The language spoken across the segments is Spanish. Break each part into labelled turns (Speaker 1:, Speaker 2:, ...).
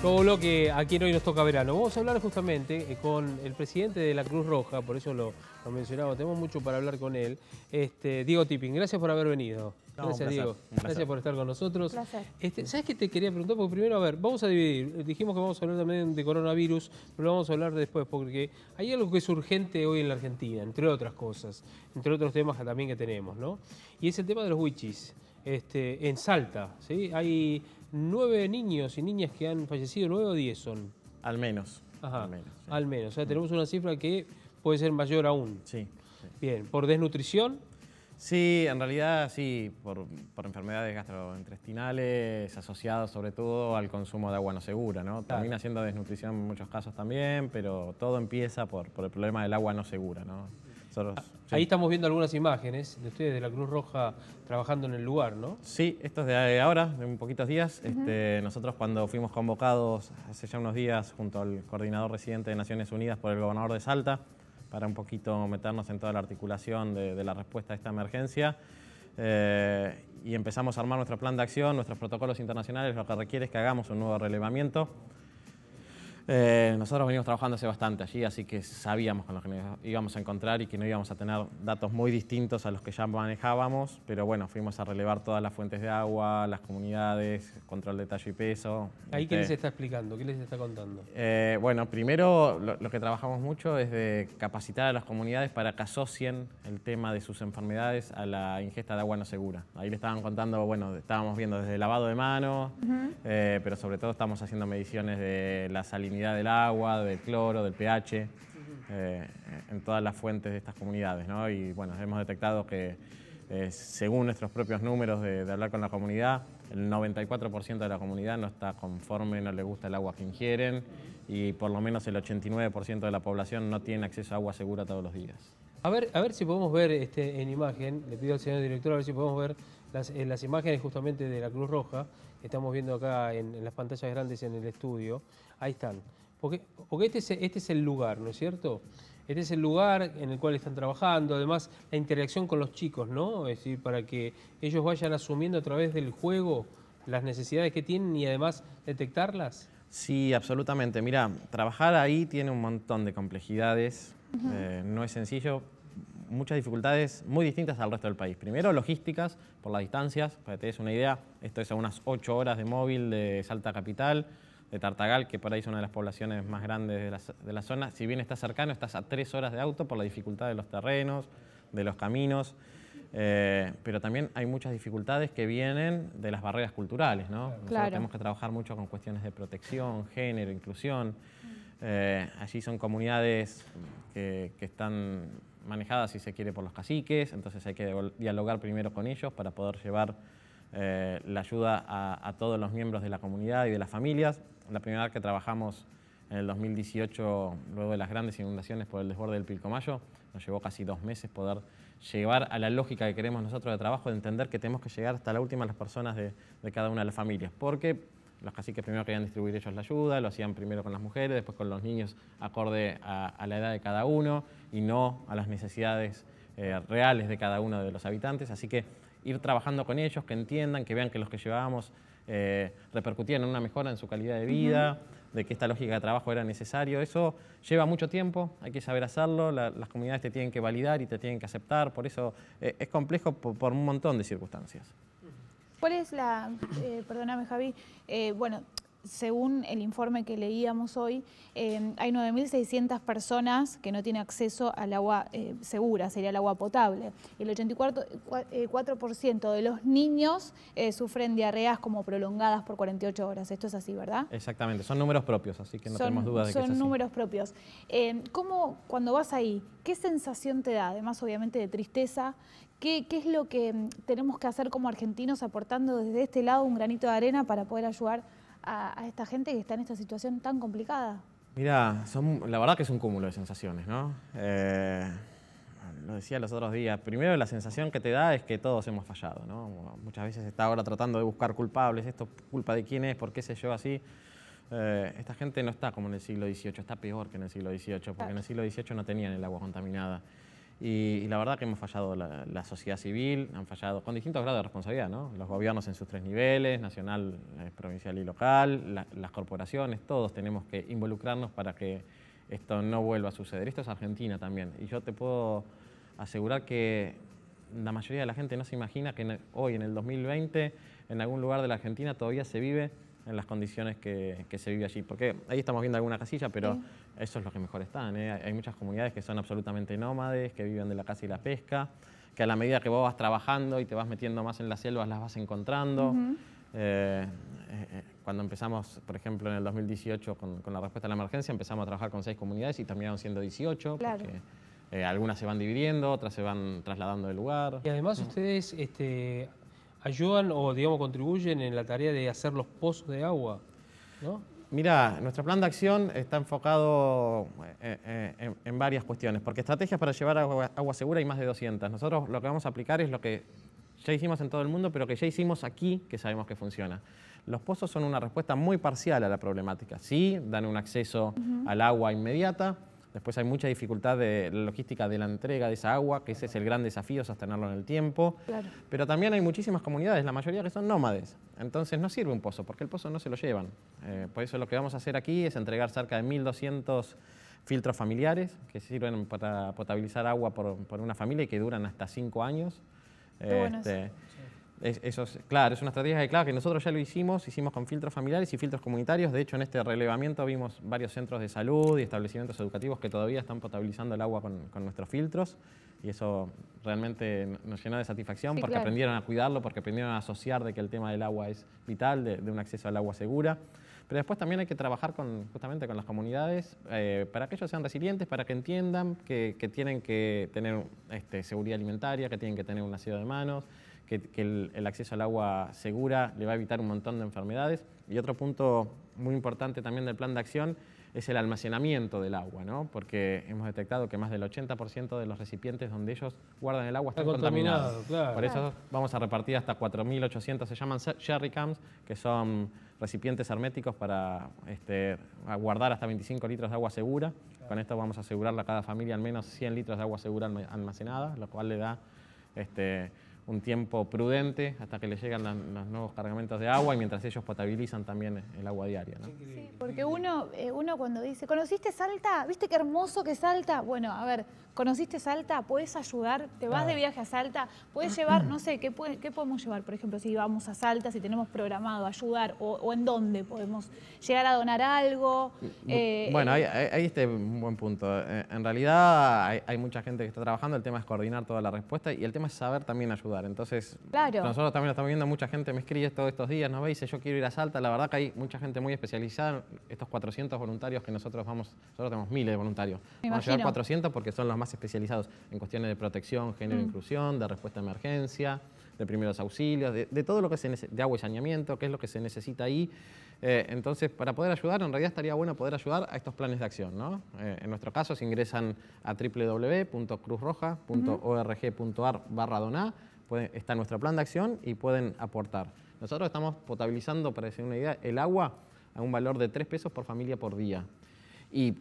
Speaker 1: Todo lo que aquí en hoy nos toca verano. Vamos a hablar justamente eh, con el presidente de la Cruz Roja, por eso lo, lo mencionaba, tenemos mucho para hablar con él. Este, Diego Tipping, gracias por haber venido. gracias, Diego. Gracias por estar con nosotros. Este, ¿Sabes qué te quería preguntar? Porque primero, a ver, vamos a dividir. Dijimos que vamos a hablar también de coronavirus, pero lo vamos a hablar después, porque hay algo que es urgente hoy en la Argentina, entre otras cosas, entre otros temas también que tenemos, ¿no? Y es el tema de los witches. Este, en Salta. ¿sí? Hay nueve niños y niñas que han fallecido, nueve o diez son. Al menos. al menos. O sea, tenemos una cifra que puede ser mayor aún. Sí. Bien, ¿por desnutrición? Sí, en realidad sí, por, enfermedades
Speaker 2: gastrointestinales asociadas sobre todo al consumo de agua no segura, ¿no? También Termina desnutrición en muchos casos también, pero todo empieza por, por el problema del agua no segura, ¿no? Ah,
Speaker 1: ahí estamos viendo algunas imágenes de ustedes de la Cruz Roja trabajando en el lugar, ¿no? Sí, esto
Speaker 2: es de ahora, de un poquitos días. Este, nosotros cuando fuimos convocados hace ya unos días junto al coordinador residente de Naciones Unidas por el gobernador de Salta, para un poquito meternos en toda la articulación de, la respuesta a esta emergencia. Eh, y empezamos a armar nuestro plan de acción, nuestros protocolos internacionales, lo que requiere es que hagamos un nuevo relevamiento. Eh, nosotros venimos trabajando hace bastante allí, así que sabíamos con lo que nos íbamos a encontrar y que no íbamos a tener datos muy distintos a los que ya manejábamos, pero bueno, fuimos a relevar todas las fuentes de agua, las comunidades, control de tallo y peso. ¿Ahí qué les este.
Speaker 1: está explicando? ¿Qué les está contando?
Speaker 2: Eh, bueno, primero lo, que trabajamos mucho es de capacitar a las comunidades para que asocien el tema de sus enfermedades a la ingesta de agua no segura. Ahí le estaban contando, bueno, estábamos viendo desde el lavado de manos, eh, pero sobre todo estamos haciendo mediciones de la salinidad del agua, del cloro, del pH, eh, en todas las fuentes de estas comunidades. Y bueno, hemos detectado que eh, según nuestros propios números de, de, hablar con la comunidad, el 94% de la comunidad no está conforme, no le gusta el agua que ingieren y por lo menos el 89% de la población no tiene acceso a agua segura todos los días.
Speaker 1: A ver, a ver si podemos ver este, en imagen, le pido al señor director a ver si podemos ver las, imágenes justamente de la Cruz Roja, que estamos viendo acá en, las pantallas grandes en el estudio, ahí están. Porque, porque este, es, este es el lugar, ¿no es cierto? Este es el lugar en el cual están trabajando, además la interacción con los chicos, ¿no? Es decir, para que ellos vayan asumiendo a través del juego las necesidades que tienen y además detectarlas. Sí,
Speaker 2: absolutamente. Mira, trabajar ahí tiene un montón de complejidades. Eh, no es sencillo muchas dificultades muy distintas al resto del país. Primero, logísticas, por las distancias, para que te des una idea, esto es a unas 8 horas de móvil de Salta Capital, de Tartagal, que por ahí es una de las poblaciones más grandes de la, zona. Si bien estás cercano, estás a 3 horas de auto por la dificultad de los terrenos, de los caminos. Eh, pero también hay muchas dificultades que vienen de las barreras culturales, ¿no? Claro. Tenemos que trabajar mucho con cuestiones de protección, género, inclusión. Eh, allí son comunidades que están manejada, si se quiere, por los caciques, entonces hay que dialogar primero con ellos para poder llevar eh, la ayuda a, todos los miembros de la comunidad y de las familias. La primera vez que trabajamos en el 2018, luego de las grandes inundaciones por el desborde del Pilcomayo, nos llevó casi dos meses poder llevar a la lógica que queremos nosotros de trabajo, de entender que tenemos que llegar hasta la última a las personas de, cada una de las familias, porque los caciques primero querían distribuir ellos la ayuda, lo hacían primero con las mujeres, después con los niños acorde a la edad de cada uno, y no a las necesidades eh, reales de cada uno de los habitantes. Así que ir trabajando con ellos, que entiendan, que vean que los que llevábamos eh, repercutían en una mejora en su calidad de vida, de que esta lógica de trabajo era necesario. Eso lleva mucho tiempo, hay que saber hacerlo, las comunidades te tienen que validar y te tienen que aceptar, por eso eh, es complejo por, un montón de circunstancias.
Speaker 3: ¿Cuál es la, perdóname Javi, bueno, según el informe que leíamos hoy, em, hay 9.600 personas que no tienen acceso al agua eh, segura, sería el agua potable. Y el 84% eh, de los niños eh, sufren diarreas como prolongadas por 48 horas. Esto es así, ¿verdad?
Speaker 2: Exactamente, son números propios, así que no tenemos duda de que Son
Speaker 3: números propios. Em, ¿Cómo, cuando vas ahí, qué sensación te da? Además, obviamente, de tristeza. ¿Qué, ¿Qué es lo que em, tenemos que hacer como argentinos aportando desde este lado un granito de arena para poder ayudar a, esta gente que está en esta situación tan complicada?
Speaker 2: Mira, la verdad que es un cúmulo de sensaciones, ¿no? Eh, lo decía los otros días, primero la sensación que te da es que todos hemos fallado, ¿no? Muchas veces está ahora tratando de buscar culpables, esto culpa de quién es, por qué se llevó así. Eh, esta gente no está como en el siglo XVIII, está peor que en el siglo XVIII, porque en el siglo XVIII no tenían el agua contaminada. Y, la verdad que hemos fallado la, sociedad civil, han fallado con distintos grados de responsabilidad, ¿no? Los gobiernos en sus tres niveles, nacional, eh, provincial y local, las corporaciones, todos tenemos que involucrarnos para que esto no vuelva a suceder. Esto es Argentina también. Y yo te puedo asegurar que la mayoría de la gente no se imagina que hoy, en el 2020, en algún lugar de la Argentina todavía se vive en las condiciones que, se vive allí. Porque ahí estamos viendo alguna casilla, pero eso es lo que mejor están. ¿eh? Hay muchas comunidades que son absolutamente nómades, que viven de la caza y la pesca, que a la medida que vos vas trabajando y te vas metiendo más en las selvas, las vas encontrando. Eh, eh, cuando empezamos, por ejemplo, en el 2018 con, la respuesta a la emergencia, empezamos a trabajar con seis comunidades y terminaron siendo 18. algunas se van dividiendo, otras
Speaker 1: se van trasladando de lugar. Y además ustedes este, ayudan o, digamos, contribuyen en la tarea de hacer los pozos de agua, ¿no?
Speaker 2: Mira, nuestro plan de acción está enfocado eh, eh, en, varias cuestiones, porque estrategias para llevar agua, segura hay más de 200. Nosotros lo que vamos a aplicar es lo que ya hicimos en todo el mundo, pero que ya hicimos aquí, que sabemos que funciona. Los pozos son una respuesta muy parcial a la problemática. Sí, dan un acceso al agua inmediata, Después hay mucha dificultad de logística de la entrega de esa agua, que ese es el gran desafío, sostenerlo en el tiempo. Pero también hay muchísimas comunidades, la mayoría que son nómades. Entonces no sirve un pozo, porque el pozo no se lo llevan. Eh, por eso lo que vamos a hacer aquí es entregar cerca de 1.200 filtros familiares, que sirven para potabilizar agua por, una familia y que duran hasta 5 años. Este, es, eso claro, es una estrategia que, claro, que nosotros ya lo hicimos, hicimos con filtros familiares y filtros comunitarios. De hecho, en este relevamiento vimos varios centros de salud y establecimientos educativos que todavía están potabilizando el agua con, nuestros filtros. Y eso realmente nos llenó de satisfacción porque aprendieron a cuidarlo, porque aprendieron a asociar de que el tema del agua es vital, de, un acceso al agua segura. Pero después también hay que trabajar justamente con las comunidades eh, para que ellos sean resilientes, para que entiendan que, tienen que tener este, seguridad alimentaria, que tienen que tener un nacido de manos, que, el, acceso al agua segura le va a evitar un montón de enfermedades. Y otro punto muy importante también del plan de acción es el almacenamiento del agua, ¿no? porque hemos detectado que más del 80% de los recipientes donde ellos guardan el agua están Está contaminados. Por eso vamos a repartir hasta 4.800, se llaman sherry cams, que son recipientes herméticos para este, guardar hasta 25 litros de agua segura. Con esto vamos a asegurarle a cada familia al menos 100 litros de agua segura almacenada, lo cual le da... Este, un tiempo prudente hasta que le llegan los nuevos cargamentos de agua y mientras ellos potabilizan también el agua diaria. Sí,
Speaker 3: porque uno, eh, uno cuando dice, ¿conociste Salta? ¿Viste qué hermoso que Salta? Bueno, a ver, ¿conociste Salta? ¿Puedes ayudar? ¿Te vas de viaje a Salta? ¿Puedes llevar, no sé, ¿qué, ¿qué, podemos llevar? Por ejemplo, si vamos a Salta, si tenemos programado ayudar o, en dónde podemos llegar a donar algo. Eh, bueno,
Speaker 2: eh, ahí, está un buen punto. En realidad hay mucha gente que está trabajando, el tema es coordinar toda la respuesta y el tema es saber también ayudar. Entonces,
Speaker 3: nosotros
Speaker 2: también lo estamos viendo, mucha gente me escribe todos estos días, ¿no veis? yo quiero ir a Salta. La verdad que hay mucha gente muy especializada, estos 400 voluntarios que nosotros vamos, nosotros tenemos miles de voluntarios. vamos a llevar 400 porque son los más especializados en cuestiones de protección, género, e inclusión, de respuesta a emergencia, de primeros auxilios, de, todo lo que se de agua y saneamiento, qué es lo que se necesita ahí. Eh, entonces, para poder ayudar, en realidad estaría bueno poder ayudar a estos planes de acción. ¿no? Eh, en nuestro caso, se ingresan a www.cruzroja.org.ar barra está nuestro plan de acción y pueden aportar. Nosotros estamos potabilizando, para decir una idea, el agua a un valor de 3 pesos por familia por día. Y,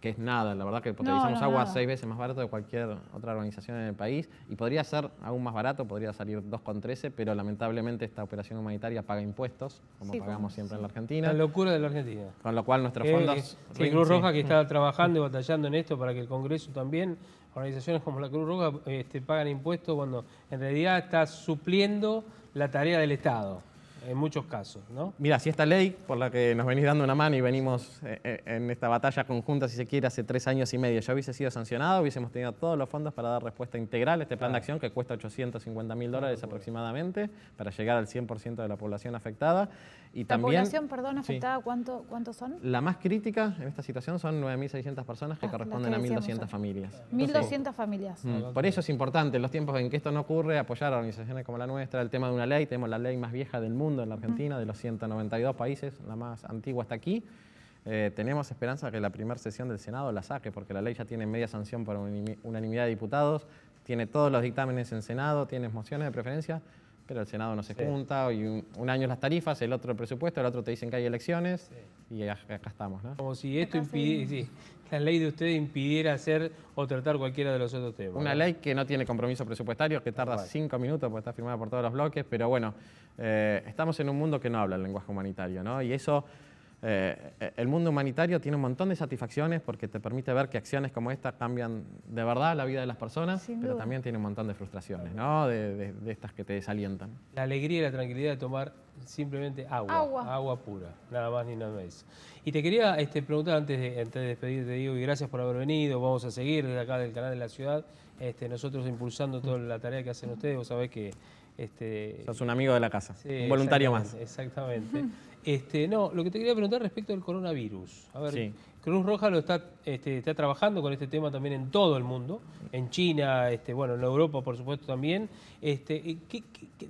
Speaker 2: que es nada, la verdad que potabilizamos agua seis veces más barato de cualquier otra organización en el país y podría ser aún más barato, podría salir 2,13, pero lamentablemente esta operación
Speaker 1: humanitaria paga impuestos,
Speaker 2: como pagamos siempre en la Argentina. La
Speaker 1: locura de la Argentina.
Speaker 2: Con lo cual nuestros eh, fondos... Cruz Roja que está
Speaker 1: trabajando y batallando en esto para que el Congreso también organizaciones como la Cruz Roja este, pagan impuestos cuando en realidad está supliendo la tarea del Estado en muchos casos, ¿no?
Speaker 2: Mira, si esta ley, por la que nos venís dando una mano y venimos eh, eh, en esta batalla conjunta, si se quiere, hace tres años y medio, ya hubiese sido sancionada, hubiésemos tenido todos los fondos para dar respuesta integral a este plan de acción que cuesta 850 mil dólares aproximadamente para llegar al 100% de la población afectada. Y ¿La también, población, perdón, afectada
Speaker 3: cuánto, cuántos son?
Speaker 2: La más crítica en esta situación son 9.600 personas que ah, corresponden a 1.200 familias. 1.200 familias. Mm, por eso es importante, en los tiempos en que esto no ocurre, apoyar a organizaciones como la nuestra, el tema de una ley, tenemos la ley más vieja del mundo en la Argentina, de los 192 países, la más antigua está aquí. Eh, tenemos esperanza que la primera sesión del Senado la saque, porque la ley ya tiene media sanción por unanimidad de diputados, tiene todos los dictámenes en Senado, tiene mociones de preferencia pero el Senado no se junta, un,
Speaker 1: año las tarifas, el otro el presupuesto, el otro te dicen que hay elecciones, y acá estamos, Como si esto impidiera, la ley de usted impidiera hacer o tratar cualquiera de los otros temas. Una ley que
Speaker 2: no tiene compromiso presupuestario, que tarda cinco minutos porque está firmada por todos los bloques, pero bueno, eh, estamos en un mundo que no habla el lenguaje humanitario, ¿no? Y eso eh, eh, el mundo humanitario tiene un montón de satisfacciones porque te permite ver que acciones como estas cambian de verdad la vida de las personas, pero también tiene un montón de frustraciones, ¿no? De, estas que te desalientan. La alegría y la tranquilidad de
Speaker 1: tomar simplemente agua, agua, pura, nada más ni nada más. Y te quería este, preguntar antes de, antes de despedirte, digo, y gracias por haber venido, vamos a seguir desde acá del canal de la ciudad, este, nosotros impulsando toda la tarea que hacen ustedes, vos sabés que este, Sos un amigo de la casa, un voluntario más. Exactamente. Este, no, lo que te quería preguntar respecto al coronavirus. A ver, Cruz Roja lo está, este, está trabajando con este tema también en todo el mundo, en China, este, bueno, en Europa por supuesto también. Este,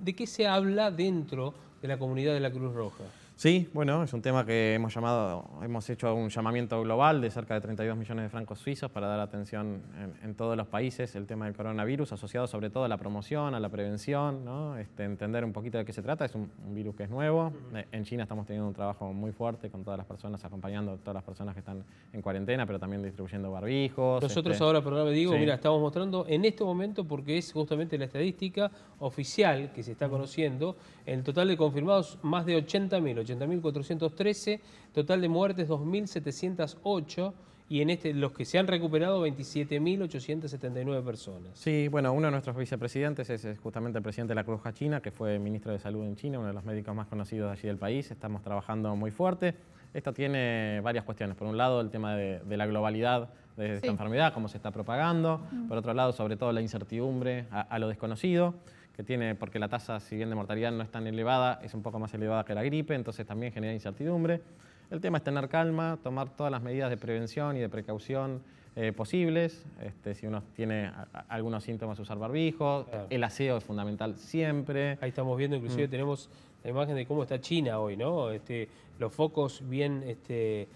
Speaker 1: de qué se habla dentro de la comunidad de la Cruz Roja?
Speaker 2: Sí, bueno, es un tema que hemos llamado, hemos hecho un llamamiento global de cerca de 32 millones de francos suizos para dar atención en, todos los países el tema del coronavirus, asociado sobre todo a la promoción, a la prevención, ¿no? este, entender un poquito de qué se trata. Es un, virus que es nuevo. Eh, en China estamos teniendo un trabajo muy fuerte con todas las personas, acompañando a todas las personas que están en cuarentena, pero también distribuyendo
Speaker 1: barbijos. Nosotros este por ahora, programa digo, mira, estamos mostrando en este momento, porque es justamente la estadística oficial que se está conociendo, el total de confirmados más de 80.000, 80.413, total de muertes 2.708 y en este los que se han recuperado 27.879 personas. Sí, bueno, uno de nuestros vicepresidentes es, justamente el presidente de la Cruz China, que fue ministro de Salud en China, uno de los
Speaker 2: médicos más conocidos allí del país. Estamos trabajando muy fuerte. Esto tiene varias cuestiones. Por un lado, el tema de, la globalidad de esta enfermedad, cómo se está propagando. Mm. Por otro lado, sobre todo la incertidumbre a lo desconocido tiene, porque la tasa, si bien de mortalidad no es tan elevada, es un poco más elevada que la gripe, entonces también genera incertidumbre. El tema es tener calma, tomar todas las medidas de prevención y de precaución eh, posibles. Este, si uno tiene algunos síntomas,
Speaker 1: usar barbijo. El aseo es fundamental siempre. Ahí estamos viendo, inclusive mm. tenemos la imagen de cómo está China hoy, ¿no? Este, los focos bien este,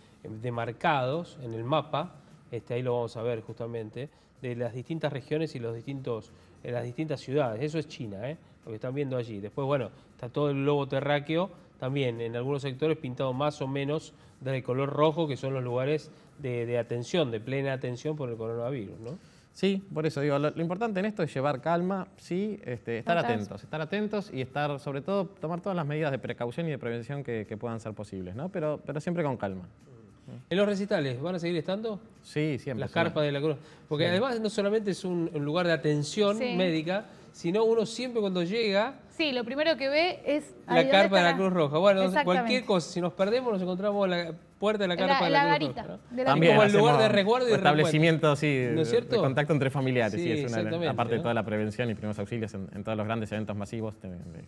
Speaker 1: demarcados en el mapa, ahí lo vamos a ver justamente, de las distintas regiones y los distintos en las distintas ciudades. Eso es China, ¿eh? lo que están viendo allí. Después, bueno, está todo el globo terráqueo también en algunos sectores pintado más o menos del color rojo, que son los lugares de, atención, de plena atención por el coronavirus, ¿no? Sí, por eso digo, lo, importante
Speaker 2: en esto es llevar calma, sí, este, estar atentos, estar atentos y estar, sobre todo, tomar todas las medidas de precaución y de prevención que, que puedan ser posibles, ¿no? Pero, pero siempre con calma. ¿En los recitales
Speaker 1: van a seguir estando? Sí, siempre. Las carpas de la cruz. Porque además no solamente es un, lugar de atención médica, sino uno siempre cuando llega...
Speaker 3: Sí, lo primero que ve es... La carpa de la Cruz
Speaker 1: Roja. Bueno, cualquier cosa, si nos perdemos nos encontramos la puerta de la cara la, También como el lugar de resguardo y establecimiento,
Speaker 2: sí, de contacto entre familiares, aparte de toda la prevención y primeros auxilios en, todos los grandes eventos masivos,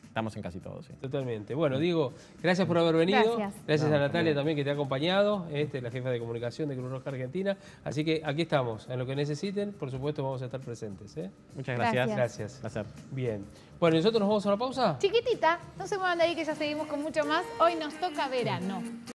Speaker 2: estamos en casi todos.
Speaker 1: Totalmente. Bueno, digo gracias por haber venido. Gracias, a Natalia también que te ha acompañado, este, la jefa de comunicación de Cruz Roja Argentina. Así que aquí estamos, en lo que necesiten, por supuesto vamos a estar presentes. ¿eh? Muchas gracias. Gracias. Placer. Bien. Bueno, nosotros nos vamos a la pausa.
Speaker 3: Chiquitita, no se muevan de ahí que ya seguimos con mucho más. Hoy nos toca verano.